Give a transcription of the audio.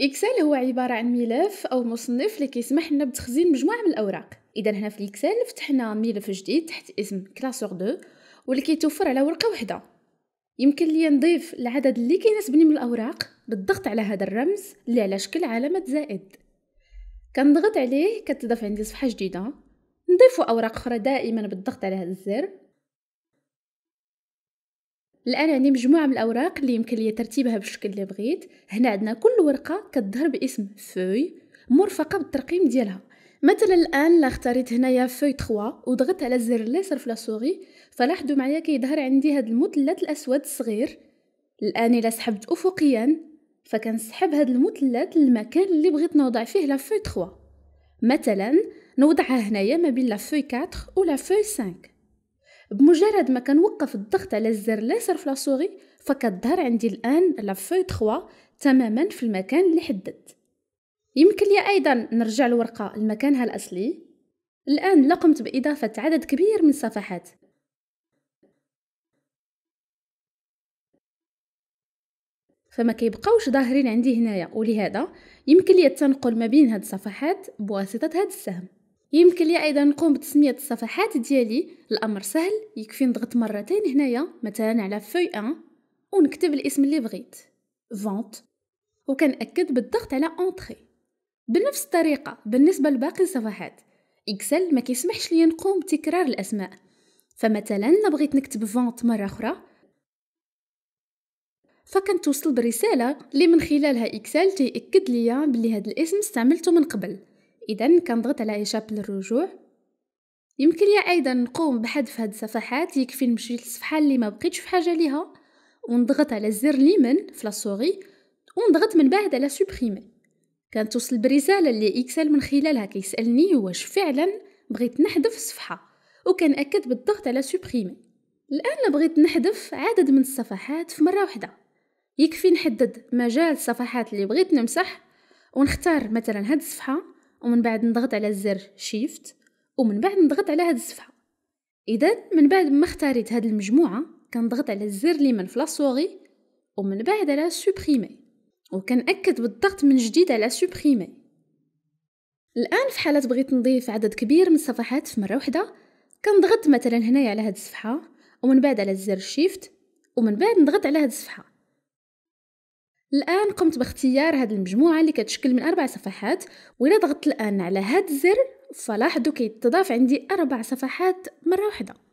اكسل هو عباره عن ملف او مصنف اللي كيسمح لنا بتخزين مجموعه من الاوراق اذا هنا في إكسل فتحنا ملف جديد تحت اسم كلاسور 2 واللي كيتوفر على ورقه واحده يمكن لي نضيف العدد اللي كيناسبني من الاوراق بالضغط على هذا الرمز اللي على شكل علامه زائد كنضغط عليه كتضاف عندي صفحه جديده نضيف اوراق اخرى دائما بالضغط على هذا الزر الان عندي مجموعه من الاوراق اللي يمكن لي ترتيبها بالشكل اللي بغيت هنا عندنا كل ورقه كتظهر باسم فوي مرفقه بالترقيم ديالها مثلا الان لا اختاريت هنايا فوي 3 وضغطت على الزر ليسر في لاسوغي فلاحظوا معايا كيظهر عندي هذا المثلث الاسود الصغير الان الا سحبت افقيا فكنسحب هذا المثلث للمكان اللي بغيت نوضع فيه لا فوي 3 مثلا نوضعها هنايا ما بين لا فوي 4 ولا فوي 5 بمجرد ما كنوقف الضغط على الزر ليسر في لاسوغي فكتظهر عندي الان لا فوي 3 تماما في المكان اللي حددت يمكن لي ايضا نرجع الورقه لمكانها الاصلي الان لقمت باضافه عدد كبير من الصفحات فما كيبقاوش ظاهرين عندي هنايا ولهذا يمكن لي التنقل ما بين هاد الصفحات بواسطه هاد السهم يمكن لي ايضا نقوم بتسميه الصفحات ديالي الامر سهل يكفي نضغط مرتين هنايا مثلا على فوي 1 ونكتب الاسم اللي بغيت فونت وكنأكد بالضغط على اونتري بنفس الطريقه بالنسبه لباقي الصفحات اكسل ما كيسمحش لي نقوم بتكرار الاسماء فمثلا الا بغيت نكتب فونت مره اخرى فكنتوصل برساله اللي من خلالها اكسل تيأكد ليا بلي هذا الاسم استعملته من قبل إذا كنضغط على ايشاب للرجوع يمكن لي أيضا نقوم بحذف هاد الصفحات يكفي نمشي للصفحة اللي ما بقيتش في حاجة ليها ونضغط على الزر ليمن في لاسوغي ونضغط من بعد على سوبريمي كنتوصل برسالة اللي إكسل من خلالها كيسألني واش فعلا بغيت نحذف الصفحة وكنأكد بالضغط على سوبريمي الآن بغيت نحذف عدد من الصفحات في مرة واحدة يكفي نحدد مجال الصفحات اللي بغيت نمسح ونختار مثلا هاد الصفحة ومن بعد نضغط على زر شيفت ومن بعد نضغط على هاد الصفحه اذا من بعد ما اختاريت هاد المجموعه كنضغط على الزر اليمين في لاسوغي ومن بعد على سوبريمي وكنأكد بالضغط من جديد على سوبريمي الان في حاله بغيت نضيف عدد كبير من الصفحات في مره واحده كنضغط مثلا هنايا على هاد الصفحه ومن بعد على الزر شيفت ومن بعد نضغط على هاد الصفحه الآن قمت باختيار هذه المجموعة اللي كتشكل من أربع صفحات وإلا ضغطت الآن على هذا الزر فلاحظوا كيتضاف عندي أربع صفحات مرة واحدة